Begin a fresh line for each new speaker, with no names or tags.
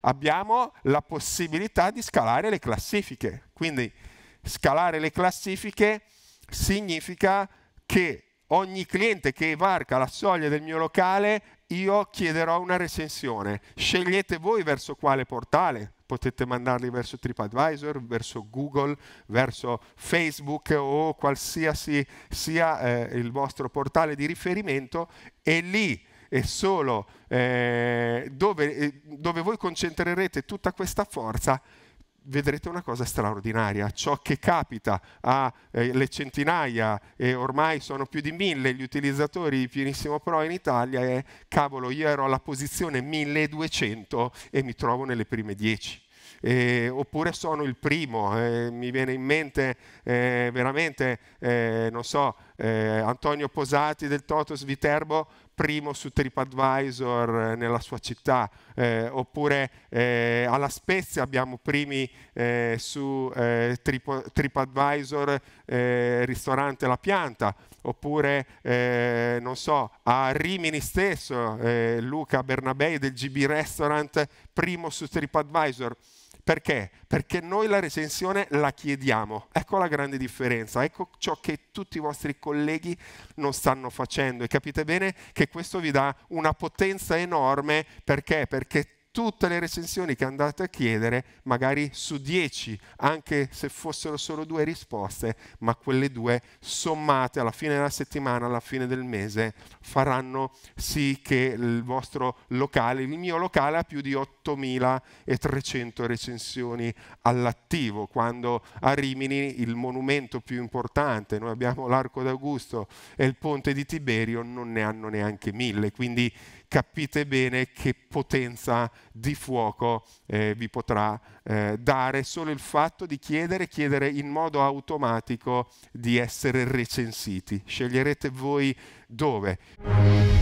abbiamo la possibilità di scalare le classifiche. Quindi scalare le classifiche significa che ogni cliente che varca la soglia del mio locale io chiederò una recensione. Scegliete voi verso quale portale. Potete mandarli verso TripAdvisor, verso Google, verso Facebook o qualsiasi sia eh, il vostro portale di riferimento e lì e solo eh, dove, eh, dove voi concentrerete tutta questa forza, vedrete una cosa straordinaria. Ciò che capita alle eh, centinaia, e ormai sono più di mille gli utilizzatori di Pienissimo Pro in Italia, è cavolo, io ero alla posizione 1200 e mi trovo nelle prime 10. Eh, oppure sono il primo, eh, mi viene in mente eh, veramente, eh, non so, eh, Antonio Posati del Totos Viterbo, primo su TripAdvisor eh, nella sua città, eh, oppure eh, alla Spezia abbiamo primi eh, su eh, Trip, TripAdvisor Ristorante La Pianta, oppure non so, a Rimini stesso Luca Bernabei del GB Restaurant, primo su TripAdvisor. Perché? Perché noi la recensione la chiediamo. Ecco la grande differenza, ecco ciò che tutti i vostri colleghi non stanno facendo e capite bene che questo vi dà una potenza enorme perché? Perché tutte le recensioni che andate a chiedere, magari su 10, anche se fossero solo due risposte, ma quelle due sommate alla fine della settimana, alla fine del mese, faranno sì che il vostro locale, il mio locale ha più di 8.300 recensioni all'attivo, quando a Rimini il monumento più importante, noi abbiamo l'Arco d'Augusto e il Ponte di Tiberio, non ne hanno neanche mille, quindi capite bene che potenza di fuoco eh, vi potrà eh, dare solo il fatto di chiedere, chiedere in modo automatico di essere recensiti. Sceglierete voi dove.